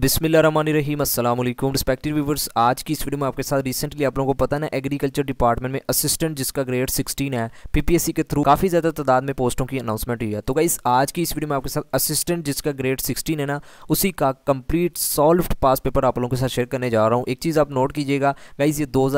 बिसमीम अल्लाम respective viewers आज की इस वीडियो में आपके साथ रिसेंटली आप लोगों को पता ना एग्रीकल्चर डिपार्टमेंट में असिस्टेंट जिसका ग्रेड 16 है पीपीएससी के थ्रू काफ़ी ज़्यादा तादाद में पोस्टों की अनाउंसमेंट हुई है तो गाइस आज की इस वीडियो में आपके साथ असिस्टेंट जिसका ग्रेड सिक्सटीन है ना उसी का कंप्लीट सॉल्व पास पेपर आप लोगों के साथ शेयर करने जा रहा हूँ एक चीज़ आप नोट कीजिएगा गाइज़ ये दो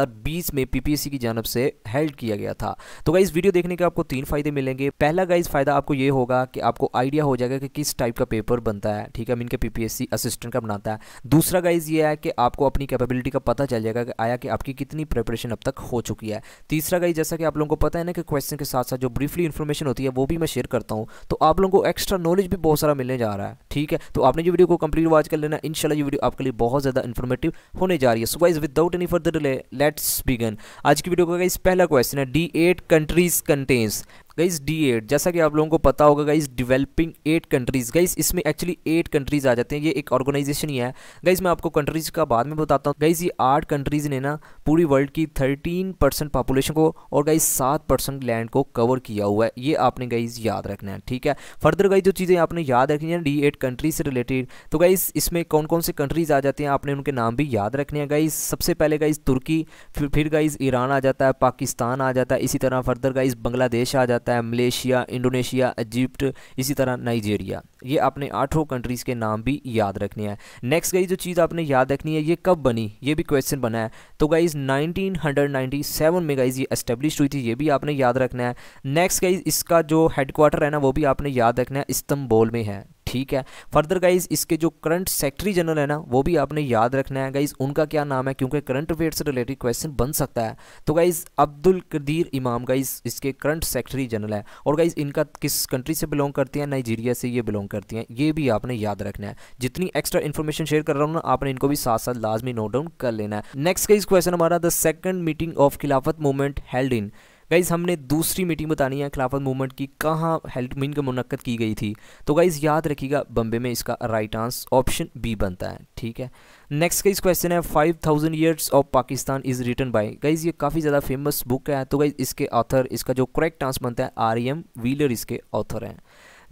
में पी की जानब से हेल्ड किया गया था तो गाइज़ वीडियो देखने के आपको तीन फ़ायदे मिलेंगे पहला गाइज़ फ़ायदा आपको ये होगा कि आपको आइडिया हो जाएगा कि किस टाइप का पेपर बनता है ठीक है मीन के पी असिस्टेंट का बनाता है दूसरा गाइज ये है कि आपको अपनी कैपेबिलिटी का पता चल जाएगा कि आया कि आपकी कितनी प्रिपरेशन अब तक हो चुकी है तीसरा गाइज जैसा कि आप लोगों को पता है ना कि क्वेश्चन के साथ साथ जो ब्रीफली इन्फॉर्मेशन होती है वो भी मैं शेयर करता हूँ तो आप लोगों को एक्स्ट्रा नॉलेज भी बहुत सारा मिलने जा रहा है ठीक है तो आपने जो वीडियो को कंप्लीट वॉच कर लेना इनशाला ये वीडियो आपके लिए बहुत ज़्यादा इन्फॉर्मेटिव होने जा रही है so guys without any further delay let's begin आज की वीडियो का गाइज पहला क्वेश्चन है D eight countries contains guys D eight जैसा कि आप लोगों को पता होगा guys developing eight countries guys इसमें एक्चुअली एट कंट्रीज़ आ जाते हैं ये एक ऑर्गेनाइजेशन ही है गाइज मैं आपको कंट्रीज़ का बाद में बताता हूँ गाइज ये आठ कंट्रीज़ ने ना पूरी वर्ल्ड की थर्टीन परसेंट पॉपुलेशन को और गाइज सात परसेंट लैंड को कवर किया हुआ है ये आपने गाइज याद रखना है ठीक है फर्दर गाइज जो चीज़ें आपने याद रखनी है डी एट कंट्रीज से रिलेटेड तो गाइज इसमें कौन कौन से कंट्रीज़ आ जाते हैं आपने उनके नाम भी याद रखने हैं गाइज सबसे पहले गाइज तुर्की फिर फिर गाइज ईरान आ जाता है पाकिस्तान आ जाता है इसी तरह फर्दर गाइज बांग्लादेश आ जाता है जाता है मलेशिया इंडोनेशिया इजिप्ट इसी तरह नाइजीरिया ये आपने आठों कंट्रीज़ के नाम भी याद रखने हैं नेक्स्ट गई जो चीज़ आपने याद रखनी है ये कब बनी ये भी क्वेश्चन बना है तो गाइज़ 1997 में गाइज़ ये इस्टेब्लिश हुई थी ये भी आपने याद रखना है नेक्स्ट गाइज़ इसका जो हेडक्वार्टर है ना वो भी आपने याद रखना है इस्तंबोल में है ठीक है फर्दर गाइज इसके जो करंट सेक्रेटरी जनरल है ना वो भी आपने याद रखना है गाइज उनका क्या नाम है क्योंकि करंट अफेयर से रिलेटेड क्वेश्चन बन सकता है तो गाइज अब्दुल कदीर इमाम गाइज इसके करंट सेक्रेटरी जनरल है और गाइज इनका किस कंट्री से बिलोंग करती है नाइजीरिया से ये बिलोंग करती हैं ये भी आपने याद रखना है जितनी एक्स्ट्रा इन्फॉर्मेशन शेयर कर रहा हूँ ना आपने इनको भी साथ साथ लाजमी नोट डाउन कर लेना है नेक्स्ट गाइज क्वेश्चन हमारा the second meeting of Khilafat movement held in guys हमने दूसरी मीटिंग बतानी है खिलाफत मूवमेंट की कहाँ हेल्प मीन मुनक़द की गई थी तो गाइज़ याद रखिएगा बम्बे में इसका राइट आंसर ऑप्शन बी बनता है ठीक है नेक्स्ट गाइज क्वेश्चन है five thousand years of Pakistan is written by guys ये काफ़ी ज़्यादा फेमस बुक है तो गाइज इसके ऑथर इसका जो करेक्ट आंसर बनता है आर एम व्हीलर इसके ऑथर हैं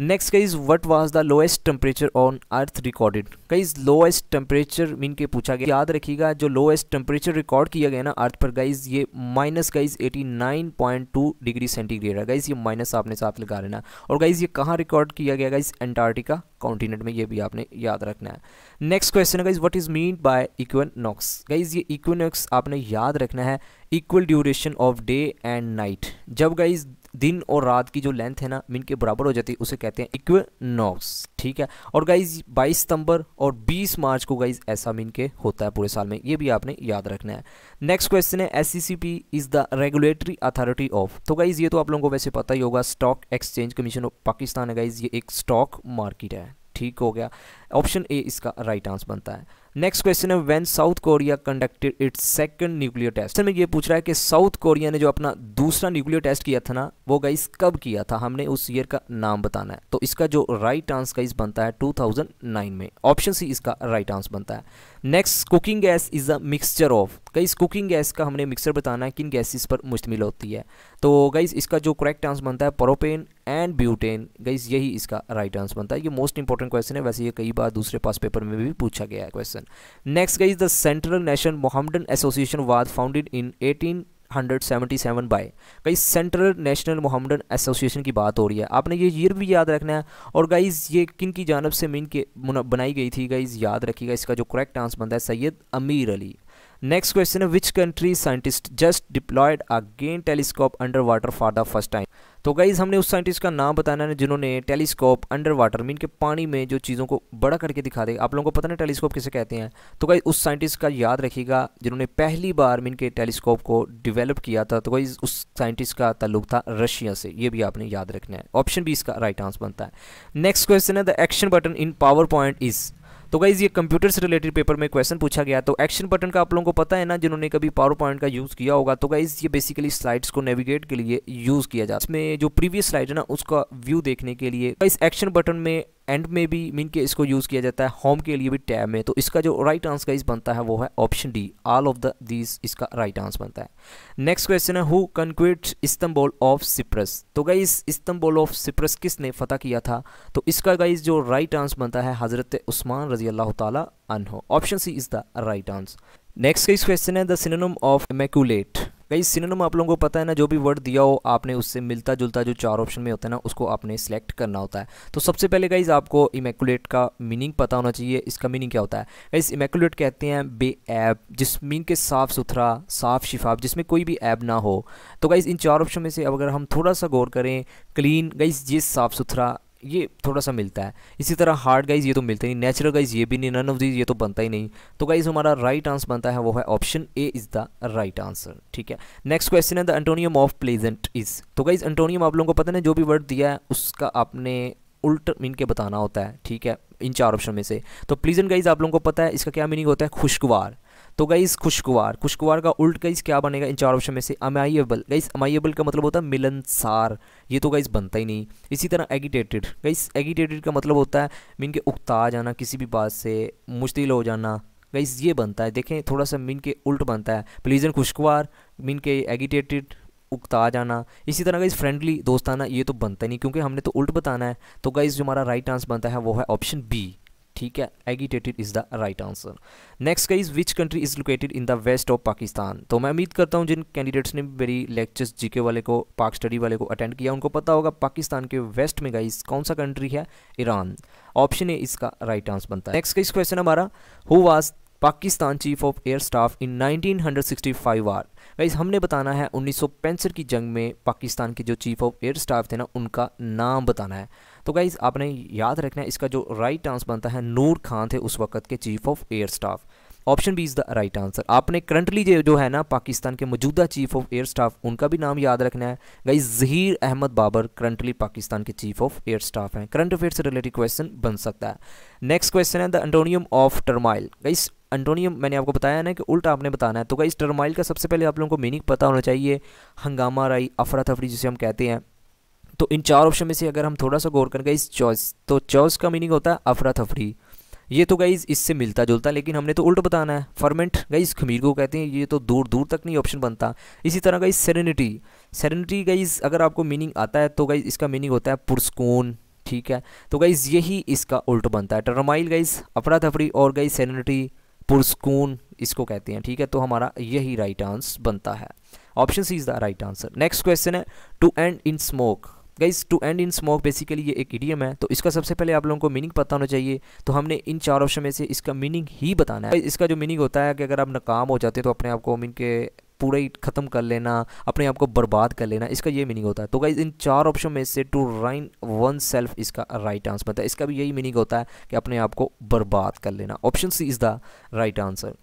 next guys what was the lowest temperature on earth recorded guys lowest temperature mean के पूछा गया याद रखिएगा जो लोएस्ट टेम्परेचर रिकॉर्ड किया गया ना अर्थ पर गाइज ये माइनस गाइज 89.2 डिग्री सेंटीग्रेड है गाइज ये माइनस आपने साथ लगा लेना और गाइज ये कहाँ रिकॉर्ड किया गया गाइज एंटार्टिका कॉन्टिनेंट में ये भी आपने याद रखना है नेक्स्ट क्वेश्चन है guys what is mean by equinox guys ये इक्वनॉक्स आपने याद रखना है equal duration of day and night जब गाइज दिन और रात की जो लेंथ है ना मिन के बराबर हो जाती है उसे कहते हैं इक्विनॉक्स ठीक है और गाइज 22 सितंबर और 20 मार्च को गाइज ऐसा मिन के होता है पूरे साल में ये भी आपने याद रखना है नेक्स्ट क्वेश्चन है S is the regulatory authority of तो गाइज ये तो आप लोगों को वैसे पता ही होगा stock exchange commission of Pakistan है गाइज ये एक स्टॉक मार्केट है ठीक हो गया ऑप्शन ए इसका राइट right आंसर बनता है नेक्स्ट क्वेश्चन है when South Korea conducted its second nuclear test में ये पूछ रहा है कि साउथ कोरिया ने जो अपना दूसरा न्यूक्लियर टेस्ट किया था ना वो गाइस कब किया था हमने उस ईयर का नाम बताना है तो इसका जो राइट आंसर गाइस बनता है 2009 में ऑप्शन सी इसका राइट आंसर बनता है next cooking gas is a mixture of guys cooking gas का हमने मिक्सचर बताना है किन गैसेस पर मुश्तमिल होती है तो गाइस इसका जो करेक्ट आंसर बनता है प्रोपेन एंड ब्यूटेन गाइस यही इसका राइट आंसर बनता है ये मोस्ट इंपॉर्टेंट क्वेश्चन है वैसे ये कई बार दूसरे पास पेपर में भी पूछा गया है question organization next guys the central nation mohammedan association was founded in 18 177 by गई सेंट्रल नेशनल मोहम्मदन एसोसिएशन की बात हो रही है आपने ये ईयर भी याद रखना है और गाइज ये किन की जानब से मीन के बनाई गई थी गाइज याद रखिएगा इसका जो करेक्ट आंसर बनता है सैयद अमीर अली नेक्स्ट क्वेश्चन है which country scientist just deployed again telescope under water for the first time तो गाइज़ हमने उस साइंटिस्ट का नाम बताना है जिन्होंने टेलीस्कोप अंडर वाटर मीन के पानी में जो चीज़ों को बड़ा करके दिखा दे आप लोगों को पता ना टेलीस्कोप किसे कहते हैं तो गाइज़ उस साइंटिस्ट का याद रखिएगा जिन्होंने पहली बार मीन के टेलीस्कोप को डिवेलप किया था तो गाइज़ उस साइंटिस्ट का ताल्लुक था रशिया से ये भी आपने याद रखना है ऑप्शन बी इसका राइट आंसर बनता है नेक्स्ट क्वेश्चन है the action button in PowerPoint is तो गाइज ये कंप्यूटर से रिलेटेड पेपर में क्वेश्चन पूछा गया तो एक्शन बटन का आप लोगों को पता है ना जिन्होंने कभी पावर पॉइंट का यूज़ किया होगा तो गाइज ये बेसिकली स्लाइड्स को नेविगेट के लिए यूज़ किया जाता है इसमें जो प्रीवियस स्लाइड है ना उसका व्यू देखने के लिए इस एक्शन बटन में एंड में भी मीन के इसको यूज़ किया जाता है होम के लिए भी टैब में तो इसका जो राइट आंसर इस बनता है वो है option D all of the this इसका राइट आंसर बनता है नेक्स्ट क्वेश्चन है who conquered Istanbul of Cyprus तो गई इस्तंबोल ऑफ सिप्रस किसने फतह किया था तो इसका गाइज जो राइट आंसर बनता है हज़रत उस्मान रजी अल्लाह तन हो option C is the right answer next का इस क्वेश्चन है द सिनोनम ऑफ इमेकुलेट कई सिनेम आप लोगों को पता है ना जो भी वर्ड दिया हो आपने उससे मिलता जुलता जो चार ऑप्शन में होता है ना उसको आपने सेलेक्ट करना होता है तो सबसे पहले गाइज आपको इमेकुलेट का मीनिंग पता होना चाहिए इसका मीनिंग क्या होता है गाइज इमेकुलेट कहते हैं बे ऐप जिस मीन के साफ़ सुथरा साफ शिफाफ जिसमें कोई भी ऐप ना हो तो गाइज़ इन चार ऑप्शन में से अगर हम थोड़ा सा गौर करें क्लीन गाइज ये साफ़ सुथरा ये थोड़ा सा मिलता है इसी तरह हार्ड गाइज ये तो मिलते नहीं नेचुरल गाइज ये भी नहीं नन ऑफ दीज ये तो बनता ही नहीं तो गाइज हमारा राइट आंसर बनता है वो है option A is the right answer ठीक है नेक्स्ट क्वेश्चन है the antonym of pleasant is तो गाइज एंटोनियम आप लोगों को पता नहीं जो भी वर्ड दिया है उसका आपने उल्ट मीन के बताना होता है ठीक है इन चार ऑप्शन में से तो प्लीजेंट गाइज आप लोगों को पता है इसका क्या मीनिंग होता है खुशगवार तो गाइस खुशगवार खुशगवार का उल्ट गाइस क्या बनेगा इन चार ऑप्शन में से अमाइएबल गाइस अमाइएबल का मतलब होता है मिलनसार ये तो गाइस बनता ही नहीं इसी तरह एगिटेटेड गाइस एगिटेटेड का मतलब होता है मीन के उकता जाना किसी भी बात से मुश्तिल हो जाना गाइस ये बनता है देखें थोड़ा सा मीन के उल्ट बनता है प्लीजन खुशगवार मीन के एगिटेटेड उकता जाना इसी तरह गाइज फ्रेंडली दोस्ताना ये तो बनता नहीं क्योंकि हमने तो उल्ट बताना है तो गाइज जो हमारा राइट आंसर बनता है वो है ऑप्शन बी ठीक है agitated is the right answer next का is which country is located in the west of Pakistan तो मैं उम्मीद करता हूँ जिन कैंडिडेट्स ने मेरी लेक्चर्स जीके वाले को पाक स्टडी वाले को अटेंड किया उनको पता होगा पाकिस्तान के वेस्ट में गाइज कौन सा कंट्री है ईरान ऑप्शन ए इसका राइट आंसर बनता है नेक्स्ट का इस क्वेश्चन हमारा who was Pakistan chief of air staff in 1965 are guys हमने बताना है उन्नीस की जंग में पाकिस्तान के जो चीफ ऑफ एयर स्टाफ थे ना उनका नाम बताना है तो गाइज़ आपने याद रखना है इसका जो राइट आंसर बनता है नूर खान थे उस वक्त के chief of air staff option B is the right answer आपने करंटली जो है ना पाकिस्तान के मौजूदा चीफ ऑफ एयर स्टाफ उनका भी नाम याद रखना है गाइज जहीर अहमद बाबर करंटली पाकिस्तान के चीफ ऑफ एयर स्टाफ हैं करंट अफेयर से रिलेटेड क्वेश्चन बन सकता है नेक्स्ट क्वेश्चन है the antonym of turmoil guys antonym मैंने आपको बताया ना कि उल्टा आपने बताना है तो इस टर्माइल का सबसे पहले आप लोगों को मीनिंग पता होना चाहिए हंगामा राई अफरा तफरी जिसे हम कहते हैं तो इन चार ऑप्शन में से अगर हम थोड़ा सा गौर करें गाइस चॉइस तो चॉइस का मीनिंग होता है अफरा तफरी ये तो गाइज़ इससे मिलता जुलता लेकिन हमने तो उल्ट बताना है फर्मेंट गाइज़ खमीर को कहते हैं ये तो दूर दूर तक नहीं ऑप्शन बनता इसी तरह गाइज सेरेनिटी सेरेनिटी गाइज़ अगर आपको मीनिंग आता है तो गाइज़ इसका मीनिंग होता है पुरस्कून ठीक है तो गाइज़ यही इसका उल्ट बनता है टर्माइल गाइज़ अफरा तफरी और गाइज सेरेनिटी पुरस्कून इसको कहते हैं ठीक है तो हमारा यही राइट आंसर बनता है option C is the right answer next question है to end in smoke guys to end in smoke basically ये एक इडियम है तो इसका सबसे पहले आप लोगों को मीनिंग पता होना चाहिए तो हमने इन चार ऑप्शन में से इसका मीनिंग ही बताना है इसका जो मीनिंग होता है कि अगर आप नाकाम हो जाते हैं तो अपने आप को मीन के पूरा ही ख़त्म कर लेना अपने आप को बर्बाद कर लेना इसका ये मीनिंग होता है तो गाइज इन चार ऑप्शन में से टू राइन वन सेल्फ इसका राइट आंसर होता है इसका भी यही मीनिंग होता है कि अपने आप को बर्बाद कर लेना option C is the right answer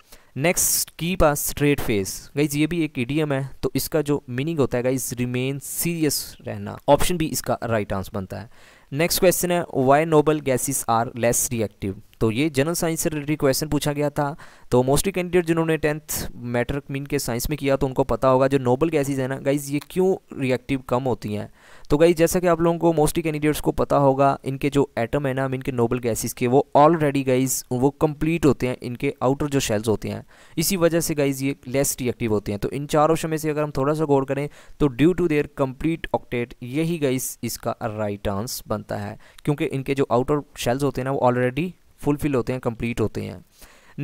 next keep a straight face guys ये भी एक ईडीएम है तो इसका जो मीनिंग होता है गाइज रिमेन सीरियस रहना ऑप्शन भी इसका राइट right आंसर बनता है नेक्स्ट क्वेश्चन है why noble gases are less reactive तो ये जनरल साइंस से रिलेटेड क्वेश्चन पूछा गया था तो मोस्टली कैंडिडेट जिन्होंने टेंथ मैटर मीन के साइंस में किया तो उनको पता होगा जो नोबल गैसेज है ना गाइज ये क्यों रिएक्टिव कम होती हैं तो गई जैसा कि आप लोगों को मोस्टली कैंडिडेट्स को पता होगा इनके जो एटम है ना इनके नोबल गैसेस के वो ऑलरेडी गाइज वो कंप्लीट होते हैं इनके आउटर जो शेल्स होते हैं इसी वजह से गाइज ये लेस रिएक्टिव होते हैं तो इन चार ऑप्शन में से अगर हम थोड़ा सा गौर करें तो due to their complete octet यही गाइज इसका राइट आंस बनता है क्योंकि इनके जो आउटर शेल्स होते हैं ना वो ऑलरेडी फुलफिल होते हैं कंप्लीट होते हैं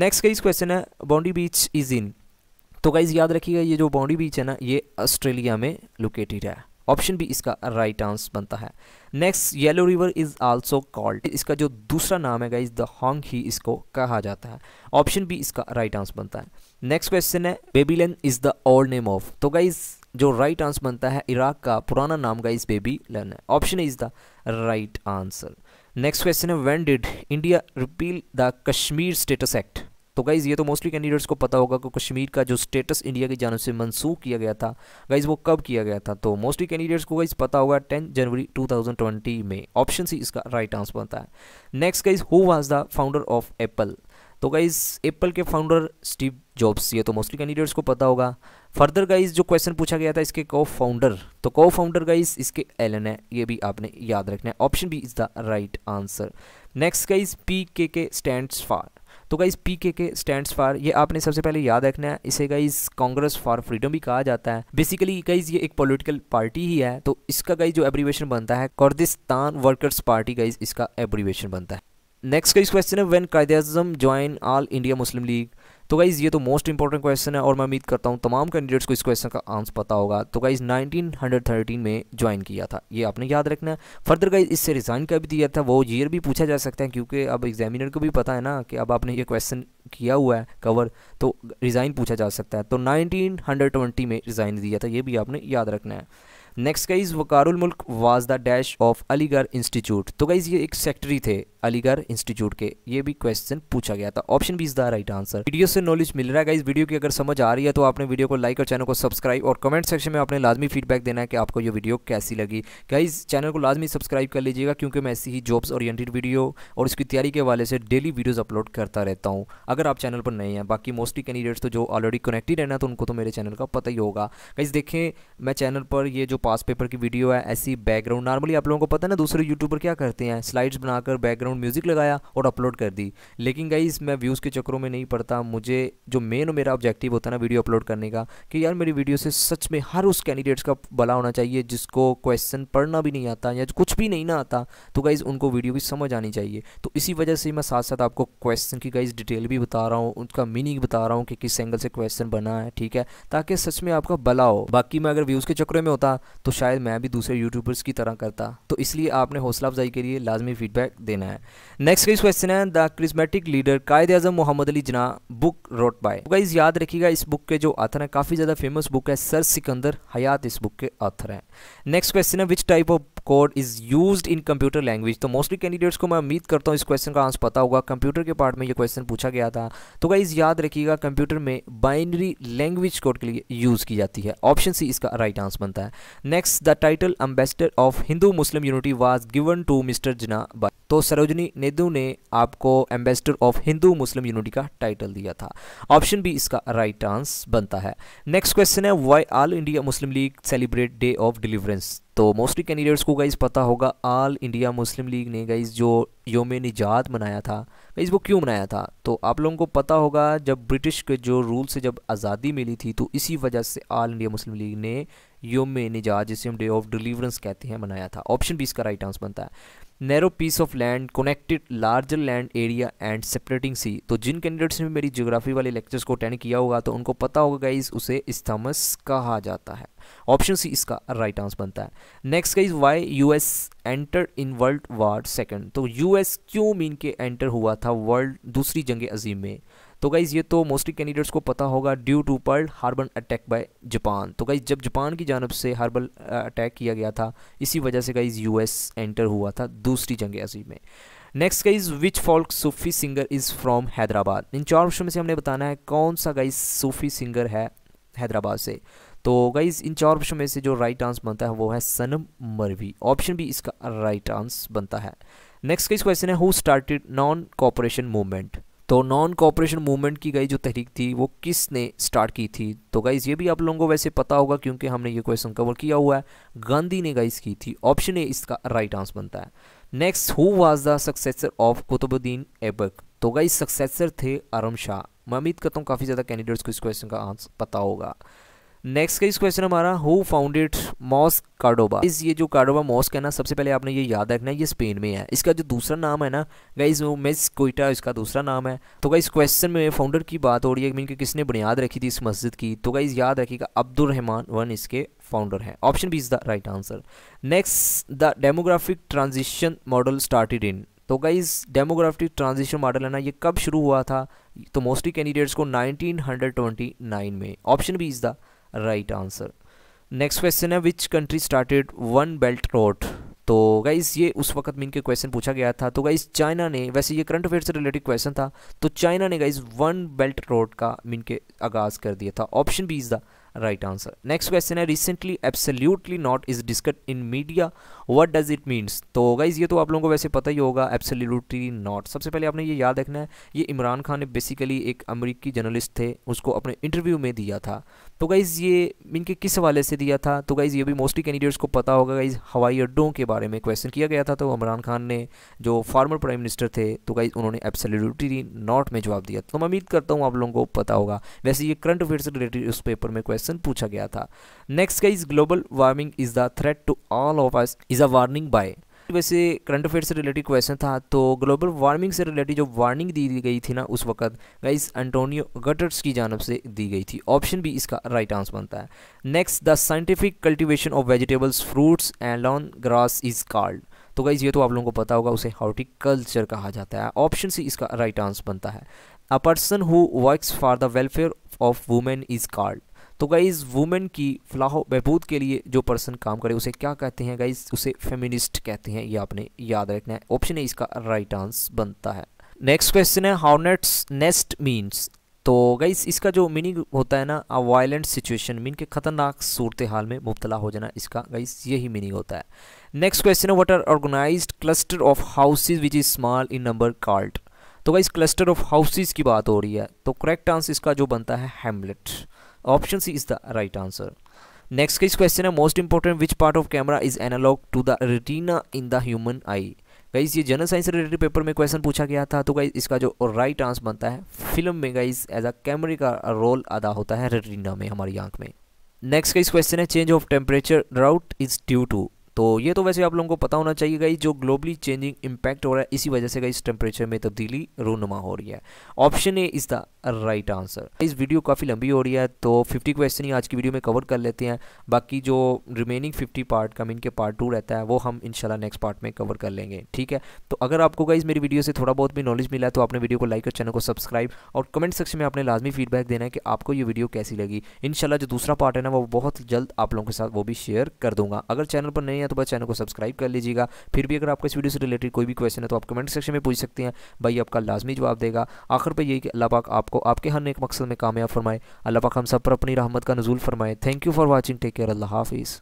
नेक्स्ट गाइज क्वेश्चन है बाउंड्री बीच इज इन तो गाइज याद रखिएगा ये जो बाउंड्री बीच है ना ये ऑस्ट्रेलिया में लोकेटेड है ऑप्शन भी इसका राइट आंसर बनता है next yellow river is also called इसका जो दूसरा नाम है गाइज द हॉन्ग ही इसको कहा जाता है ऑप्शन भी इसका राइट आंसर बनता है नेक्स्ट क्वेश्चन है Babylon is the old name of तो गाइज जो राइट आंसर बनता है इराक का पुराना नाम गाइज बेबी लन है option is the right answer next question है when did India repeal the Kashmir status act तो गाइज़ ये तो मोस्टली कैंडिडेट्स को पता होगा कि कश्मीर का जो स्टेटस इंडिया की जानब से मनसूख किया गया था गाइज़ वो कब किया गया था तो मोस्टली कैंडिडेट्स को गाइज़ पता होगा टेन जनवरी 2020 में ऑप्शन सी इसका राइट आंसर बनता है next guys who was the founder of Apple तो गाइज एप्पल के फाउंडर स्टीव जॉब्स ये तो मोस्टली कैंडिडेट्स को पता होगा फर्दर गाइज जो क्वेश्चन पूछा गया था इसके को फाउंडर तो को फाउंडर गाइज इसके एलन है ये भी आपने याद रखना है option B is the right answer next guys P K K stand for तो guys P K K stand for ये आपने सबसे पहले याद रखना है इसे गाइज कांग्रेस फॉर फ्रीडम भी कहा जाता है बेसिकली गाइज ये एक पॉलिटिकल पार्टी ही है तो इसका गाइज जो एब्रीवेशन बनता है कर्दिस्तान वर्कर्स पार्टी गाइज इसका एब्रीवेशन बनता है नेक्स्ट का इस क्वेश्चन है when Azam join All India Muslim League तो गाइज़ ये तो मोस्ट इंपॉर्टेंट क्वेश्चन है और मैं उम्मीद करता हूँ तमाम कैंडिडेट्स को इस क्वेश्चन का आंसर पता होगा तो गाइज़ 1913 में ज्वाइन किया था ये आपने याद रखना है फर्दर गाइज़ इससे रिज़ाइन का भी दिया था वो ईयर भी पूछा जा सकता है क्योंकि अब एग्जामिनर को भी पता है ना कि अब आपने ये क्वेश्चन किया हुआ है कवर तो रिज़ाइन पूछा जा सकता है तो नाइनटीन में रिज़ाइन दिया था ये भी आपने याद रखना है next guys Waqarul Mulk was the dash of Aligarh institute तो गाइज़ ये एक सेक्रेटरी थे अलीगढ़ इंस्टीट्यूट के ये भी क्वेश्चन पूछा गया था option B is the right answer video से नॉलेज मिल रहा है इस वीडियो की अगर समझ आ रही है तो आपने वीडियो को लाइक और चैनल को सब्सक्राइब और कमेंट सेक्शन में आपने लाजमी फीडबैक देना है कि आपको ये वीडियो कैसी लगी गाइज चैनल को लाजमी सब्सक्राइब कर लीजिएगा क्योंकि मैं ऐसी ही जॉब्स ओरिएंटेड वीडियो और इसकी तैयारी के वाले से डेली वीडियोज़ अपलोड करता रहता हूँ अगर आप चैनल पर नए हैं बाकी मोस्टली कैंडिडेट्स तो जो ऑलरेडी कनेक्टेड है ना तो उनको तो मेरे चैनल का पता ही होगा गाइज देखें मैं चैनल पर ये जो पास पेपर की वीडियो है ऐसी बैकग्राउंड नॉर्मली आप लोगों को पता है ना दूसरे यूट्यूबर क्या करते हैं स्लाइड्स बनाकर बैकग्राउंड बैकग्राउंड म्यूज़िक लगाया और अपलोड कर दी लेकिन गाइज मैं व्यूज़ के चक्करों में नहीं पड़ता मुझे जो मेन मेरा ऑब्जेक्टिव होता है ना वीडियो अपलोड करने का कि यार मेरी वीडियो से सच में हर उस कैंडिडेट्स का भला होना चाहिए जिसको क्वेश्चन पढ़ना भी नहीं आता या कुछ भी नहीं ना आता तो गाइज़ उनको वीडियो भी समझ आनी चाहिए तो इसी वजह से मैं साथ साथ आपको क्वेश्चन की गाइज डिटेल भी बता रहा हूँ उनका मीनिंग बता रहा हूँ कि किस एंगल से क्वेश्चन बना है ठीक है ताकि सच में आपका भला हो बाकी मैं अगर व्यूज़ के चक्रों में होता तो शायद मैं भी दूसरे यूट्यूबर्स की तरह करता तो इसलिए आपने हौसला अफजाई के लिए लाजमी फीडबैक देना है नेक्स्ट गाइस क्वेश्चन है the charismatic leader Quaid Azam Mohammad Ali जना बुक रोट बाय गाइस याद रखिएगा इस बुक के जो आथर हैं काफ़ी ज़्यादा फेमस बुक है सर सिकंदर हयात इस बुक के आथर हैं नेक्स्ट क्वेश्चन है which type of code is use in computer language तो मोस्टली कैंडिडेट्स को मैं उम्मीद करता हूँ इस क्वेश्चन का आंसर पता होगा कंप्यूटर के पार्ट में ये क्वेश्चन पूछा गया था तो गाइज याद रखिएगा कंप्यूटर में बाइनरी लैंग्वेज कोड के लिए यूज़ की जाती है ऑप्शन सी इसका राइट आंसर बनता है next the title ambassador of Hindu Muslim unity was given to mister Jinnah तो सरोजनी नेदू ने आपको ambassador of Hindu Muslim unity का टाइटल दिया था ऑप्शन भी इसका राइट आंसर बनता है नेक्स्ट क्वेश्चन है why All India Muslim League celebrate day of deliverance तो मोस्टली कैंडिडेट्स को गाइज़ पता होगा आल इंडिया मुस्लिम लीग ने गाइज़ जो योम निजात मनाया था गाइज़ वो क्यों मनाया था तो आप लोगों को पता होगा जब ब्रिटिश के जो रूल से जब आज़ादी मिली थी तो इसी वजह से आल इंडिया मुस्लिम लीग ने योम निजात जिसे हम डे ऑफ डिलीवरेंस कहते हैं मनाया था ऑप्शन भी इसका राइट आंसर बनता है narrow piece of land connected larger land area and separating sea तो जिन कैंडिडेट्स ने मेरी ज्योग्राफी वाले लेक्चर्स को अटेंड किया होगा तो उनको पता होगा गाइज उसे इस्थमस कहा जाता है ऑप्शन सी इसका राइट आंसर बनता है next guys why U S enter in world war second तो एस क्यों मीन के एंटर हुआ था वर्ल्ड दूसरी जंग अजीम में तो गाइज़ ये तो मोस्टली कैंडिडेट्स को पता होगा due to Pearl Harbor attack by Japan तो गाइज़ जब जापान की जानब से हार्बल अटैक किया गया था इसी वजह से गाइज़ यूएस एंटर हुआ था दूसरी जंग अजीब में next guys which folk sufi singer is from Hyderabad in चार ऑप्शन में से हमने बताना है कौन सा गाइज सूफी सिंगर है हैदराबाद से तो गाइज इन चार ऑप्शन में से जो राइट आंसर बनता है वो है सनम मरवी ऑप्शन भी इसका राइट आंस बनता है नेक्स्ट गाइज क्वेश्चन है who started non cooperation movement तो नॉन कॉपरेशन मूवमेंट की गई जो तहरीक थी वो किसने स्टार्ट की थी तो गाइज़ ये भी आप लोगों को वैसे पता होगा क्योंकि हमने ये क्वेश्चन कवर किया हुआ है गांधी ने गाइज़ की थी ऑप्शन ए इसका राइट आंसर बनता है next who was the successor of Qutbuddin Aibak तो गाइज सक्सेसर थे आरम शाह मैं उम्मीद करता हूँ काफ़ी ज़्यादा कैंडिडेट्स को इस क्वेश्चन का आंसर पता होगा नेक्स्ट का इस क्वेश्चन हमारा हु फाउंडेड मॉस कार्डोबा इस ये जो कार्डोबा मॉस है ना सबसे पहले आपने ये याद रखना है ये स्पेन में है इसका जो दूसरा नाम है ना गाइज वो मेस कोइटा इसका दूसरा नाम है तो गाइज क्वेश्चन में फाउंडर की बात हो रही है मीन कि किसने बुनियाद रखी थी इस मस्जिद की तो गाइज याद रखिएगा रहमान वन इसके फाउंडर हैं option B is the right answer next the demographic transition model started in तो गाइज डेमोग्राफिक ट्रांजिशन मॉडल है ना ये कब शुरू हुआ था तो मोस्टली कैंडिडेट्स को नाइन में option B is the right answer next question है which country started one belt road तो गाइज ये उस वक्त में इनके क्वेश्चन पूछा गया था तो गाइज चाइना ने वैसे ये करंट अफेयर से रिलेटेड क्वेश्चन था तो चाइना ने गाइज वन बेल्ट रोड का मीन के आगाज़ कर दिया था option B is the right answer next question है recently absolutely not is discussed in media what does it means तो गाइज ये तो आप लोगों को वैसे पता ही होगा एब्सोल्यूटली नॉट सबसे पहले आपने ये याद रखना है ये इमरान खान ने बेसिकली एक अमरीकी जर्नलिस्ट थे उसको अपने इंटरव्यू में दिया था तो गाइज़ ये इनके किस हवाले से दिया था तो गाइज़ ये भी मोस्टली कैंडिडेट्स को पता होगा गाइज़ हवाई अड्डों के बारे में क्वेश्चन किया गया था तो इमरान खान ने जो फार्मर प्राइम मिनिस्टर थे तो गाइज़ उन्होंने एब्सोल्युटली नॉट में जवाब दिया तो मैं उम्मीद करता हूँ आप लोगों को पता होगा वैसे ये करंट अफेयर से रिलेटेड उस पेपर में क्वेश्चन पूछा गया था next guys global warming is the threat to all of us is a warning by वैसे करंट अफेयर से रिलेटेड क्वेश्चन था तो ग्लोबल वार्मिंग से रिलेटेड जो वार्निंग दी गई थी ना उस वक्त गाइस एंटोनियो गटर्स की जानब से दी गई थी ऑप्शन भी इसका राइट आंसर बनता है next the scientific cultivation of vegetables fruits and lawn grass is called तो गाइज ये तो आप लोगों को पता होगा उसे हॉर्टिकल्चर कहा जाता है ऑप्शन सी इसका राइट आंसर बनता है a person who works for the welfare of women is called तो गाइज़ वुमेन की फलाह बहबूद के लिए जो पर्सन काम करे उसे क्या कहते हैं गाइज़ उसे फेमिनिस्ट कहते हैं ये आपने याद रखना है ऑप्शन है इसका राइट आंसर बनता है नेक्स्ट क्वेश्चन है हॉर्नेट्स नेस्ट मीन्स तो गाइस इसका जो मीनिंग होता है ना अ वायलेंट सिचुएशन मीन के ख़तरनाक सूरत हाल में मुबतला हो जाना इसका गाइस यही मीनिंग होता है नेक्स्ट क्वेश्चन है what are organize cluster of houses which is small in number called तो गाइस क्लस्टर ऑफ हाउसेज की बात हो रही है तो करेक्ट आंसर इसका जो बनता है hamlet C is the right answer next का इस क्वेश्चन है most important which part of camera is analogue to the retina in the human eye guys ये जनरल साइंस रिलेटेड पेपर में क्वेश्चन पूछा गया था तो गाइज इसका जो राइट आंसर बनता है फिल्म में गाइज एज अ कैमरे का रोल अदा होता है रिटीना में हमारी आंख में नेक्स्ट का इस क्वेश्चन है change of temperature route is due to तो ये तो वैसे आप लोगों को पता होना चाहिए गाइज जो ग्लोबली चेंजिंग इम्पैक्ट हो रहा है इसी वजह से गई इस टेम्परेचर में तब्दीली रूनुमा हो रही है option A is the right answer इस वीडियो काफ़ी लंबी हो रही है तो 50 क्वेश्चन ही आज की वीडियो में कवर कर लेते हैं बाकी जो रिमेनिंग 50 पार्ट का मीन के पार्ट टू रहता है वो हम इनशाला नेक्स्ट पार्ट में कवर कर लेंगे ठीक है तो अगर आपको गाइज मेरी वीडियो से थोड़ा बहुत भी नॉलेज मिला तो आपने वीडियो को लाइक और चैनल को सब्सक्राइब और कमेंट सेक्शन में आपने लाजमी फीडबैक देना है कि आपको ये वीडियो कैसी लगी इनशाला जो दूसरा पार्ट है ना वो बहुत जल्द आप लोगों के साथ वो भी शेयर कर दूंगा अगर चैनल पर नहीं है तो बस चैनल को सब्सक्राइब कर लीजिएगा फिर भी अगर आपको इस वीडियो से रिलेटेड कोई भी क्वेश्चन है तो आप कमेंट सेक्शन में पूछ सकते हैं भाई आपका लाजमी जवाब देगा आखिर पर यही कि अल्लाह पाक आपको को आपके हर नेक मकसद में कामयाब फरमाए अल्लाह पाक हम सब पर अपनी रहमत का नजूल फरमाए thank you for watching take care अल्लाह हाफिज़